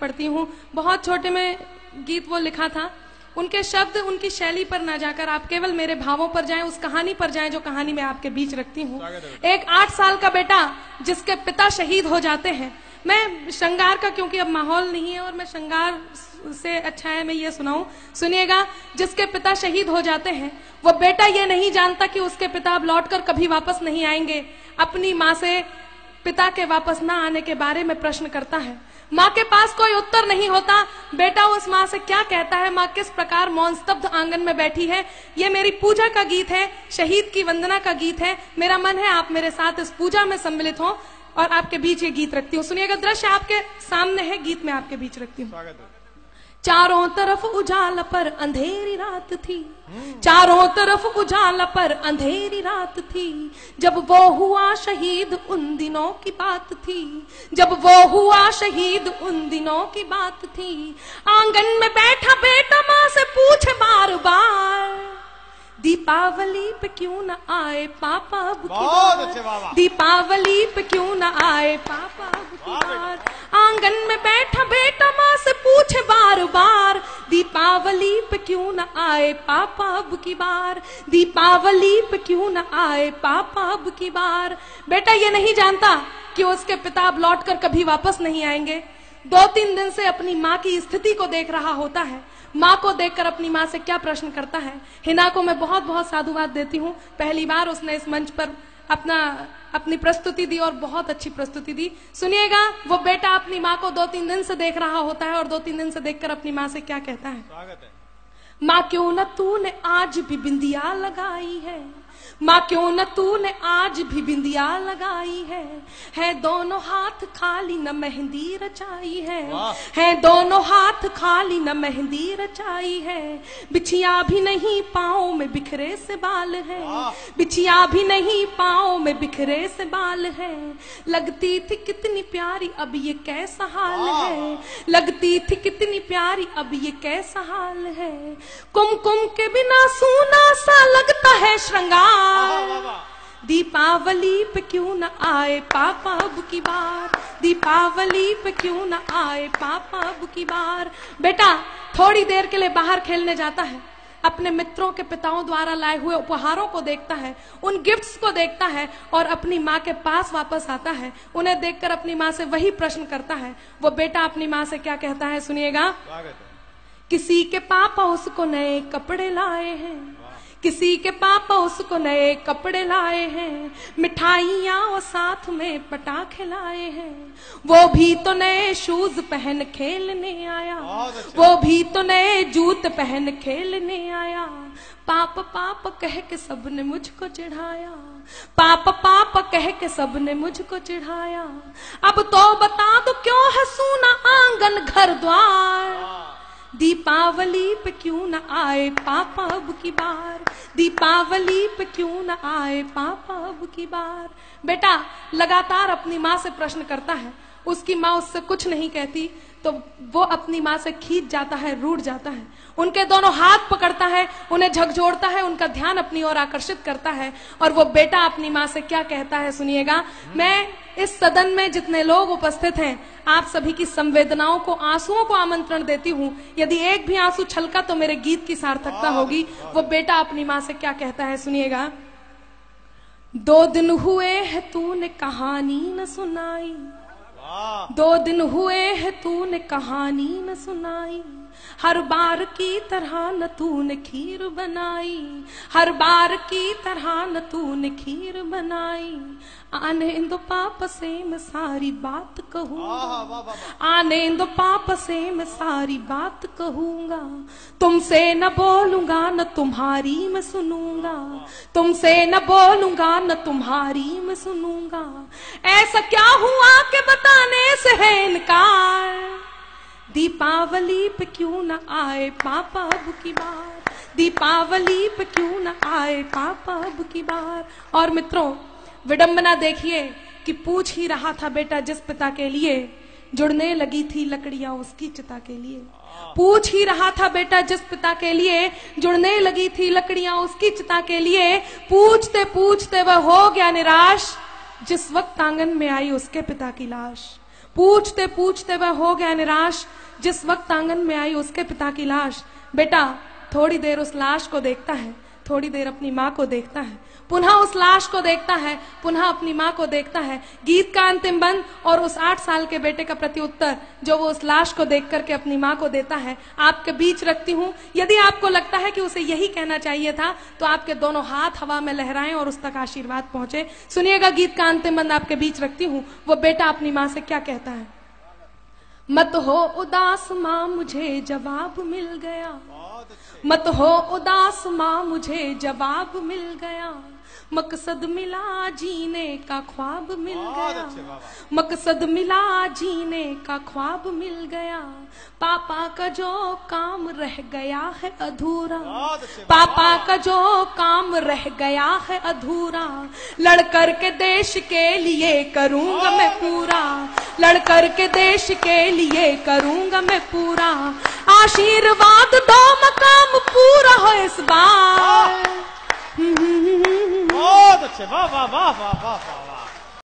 पढ़ती हूँ बहुत छोटे में गीत वो लिखा था उनके शब्द उनकी शैली पर ना जाकर आप केवल मेरे भावों पर जाएं उस कहानी पर जाएं जो कहानी मैं आपके बीच रखती हूँ एक आठ साल का बेटा जिसके पिता शहीद हो जाते हैं मैं श्रृंगार का क्योंकि अब माहौल नहीं है और मैं श्रृंगार से अच्छा है मैं ये सुनाऊ सुनिएगा जिसके पिता शहीद हो जाते हैं वो बेटा ये नहीं जानता कि उसके पिता अब लौट कर कभी वापस नहीं आएंगे अपनी माँ से पिता के वापस ना आने के बारे में प्रश्न करता है माँ के पास कोई उत्तर नहीं होता बेटा उस माँ से क्या कहता है माँ किस प्रकार मौन स्तब्ध आंगन में बैठी है ये मेरी पूजा का गीत है शहीद की वंदना का गीत है मेरा मन है आप मेरे साथ इस पूजा में सम्मिलित हो और आपके बीच ये गीत रखती हूँ सुनिएगा दृश्य आपके सामने है गीत में आपके बीच रखती हूँ चारों तरफ उजाल पर अंधेरी रात थी चारों तरफ उजाल पर अंधेरी रात थी जब वो हुआ शहीद उन दिनों की बात थी जब वो हुआ शहीद उन दिनों की बात थी आंगन में बैठा बेटा माँ से पूछे बार बार दीपावली पे क्यों न आए पापा अब बार दीपावली पे क्यों न आए पापा अब बार आंगन में बैठा बेटा माँ से पूछे बार बार दीपावली पे क्यों न आए पापा अब की बार दीपावली पे क्यों न आए पापा अब की बार बेटा ये नहीं जानता कि उसके पिता अब लौट कर कभी वापस नहीं आएंगे दो तीन दिन से अपनी माँ की स्थिति को देख रहा होता है माँ को देखकर अपनी माँ से क्या प्रश्न करता है हिना को मैं बहुत बहुत साधुवाद देती हूँ पहली बार उसने इस मंच पर अपना अपनी प्रस्तुति दी और बहुत अच्छी प्रस्तुति दी सुनिएगा वो बेटा अपनी माँ को दो तीन दिन से देख रहा होता है और दो तीन दिन से देखकर अपनी माँ से क्या कहता है, स्वागत है। माँ क्यों ना तूने आज भी बिंदिया लगाई है माँ क्यों न तूने आज भी बिंदिया लगाई है है दोनों हाथ खाली न मेहंदी रचाई है है दोनों हाथ खाली न मेहंदी रचाई है बिछिया भी नहीं पाओ में बिखरे से बाल है बिछिया भी नहीं पाओ में बिखरे से बाल है लगती थी कितनी प्यारी अब ये कैसा हाल है लगती थी कितनी प्यारी अब ये कैसा हाल है कुमकुम के बिना सूना सा लगता है श्रृंगार दीपावली पे क्यों न आए पापा अब की बार दीपावली पे क्यों न आए पापा अब की बार बेटा थोड़ी देर के लिए बाहर खेलने जाता है अपने मित्रों के पिताओं द्वारा लाए हुए उपहारों को देखता है उन गिफ्ट्स को देखता है और अपनी माँ के पास वापस आता है उन्हें देखकर अपनी माँ से वही प्रश्न करता है वो बेटा अपनी माँ से क्या कहता है सुनिएगा किसी के पापा उसको नए कपड़े लाए हैं किसी के पापा उसको नए कपड़े लाए हैं मिठाइया और साथ में पटाखे लाए हैं वो भी तो नए शूज पहन खेलने आया अच्छा। वो भी तो नए जूत पहन खेलने आया पाप पाप कह के सबने मुझको चिढ़ाया पाप पाप कह के सबने मुझको चिढ़ाया अब तो बता दो क्यों है सूना आंगन घर द्वार हाँ। दीपावली पे क्यों न आए पापा अब की बार दीपावली पे क्यों न आए पापा अब की बार बेटा लगातार अपनी माँ से प्रश्न करता है उसकी माँ उससे कुछ नहीं कहती तो वो अपनी माँ से खींच जाता है रूट जाता है उनके दोनों हाथ पकड़ता है उन्हें झकझोड़ता है उनका ध्यान अपनी ओर आकर्षित करता है और वो बेटा अपनी माँ से क्या कहता है सुनिएगा मैं इस सदन में जितने लोग उपस्थित हैं आप सभी की संवेदनाओं को आंसुओं को आमंत्रण देती हूँ यदि एक भी आंसू छलका तो मेरे गीत की सार्थकता होगी वो बेटा अपनी माँ से क्या कहता है सुनिएगा दो दिन हुए है तूने कहानी न सुनाई हाँ। दो दिन हुए है तूने कहानी न सुनाई हर बार की तरह न तूने खीर बनाई हर बार की तरह न तूने खीर बनाई आने दो पाप से मैं सारी बात कहूँगा हाँ, हाँ, आने दो पाप से मैं सारी बात कहूंगा तुमसे न बोलूंगा न तुम्हारी मैं सुनूंगा तुमसे न बोलूंगा न तुम्हारी मैं सुनूंगा ऐसा क्या हूँ इनकार दीपावली पे क्यों न आए पापा अब की बार दीपावली पे क्यों न आए पापा अब की बार और मित्रों विडंबना देखिए कि पूछ ही रहा था बेटा जिस पिता के लिए जुड़ने लगी थी लकड़ियां उसकी चिता के लिए पूछ ही रहा था बेटा जिस पिता के लिए जुड़ने लगी थी लकड़ियां उसकी चिता के लिए पूछते पूछते वह हो गया निराश जिस वक्त आंगन में आई उसके पिता की लाश पूछते पूछते वह हो गया निराश जिस वक्त आंगन में आई उसके पिता की लाश बेटा थोड़ी देर उस लाश को देखता है थोड़ी देर अपनी माँ को देखता है पुनः उस लाश को देखता है पुनः अपनी माँ को देखता है गीत का अंतिम बंद और उस आठ साल के बेटे का प्रत्युत्तर जो वो उस लाश को देख करके अपनी माँ को देता है आपके बीच रखती हूँ यदि आपको लगता है कि उसे यही कहना चाहिए था तो आपके दोनों हाथ हवा में लहराएं और उस तक आशीर्वाद पहुंचे सुनिएगा गीत का अंतिम बंद आपके बीच रखती हूँ वो बेटा अपनी माँ से क्या कहता है मत हो उदास माँ मुझे जवाब मिल गया मत हो उदास माँ मुझे जवाब मिल गया मकसद मिला जीने का ख्वाब मिल गया मकसद मिला जीने का ख्वाब मिल गया पापा का जो काम रह गया है अधूरा पापा का जो काम रह गया है अधूरा लड़ कर के देश के लिए करूंगा मैं पूरा लड़ कर के देश के लिए करूंगा मैं पूरा आशीर्वाद दो मकाम पूरा हो इस बार बहुत अच्छे वाह वाह वाह वाह वाह वाह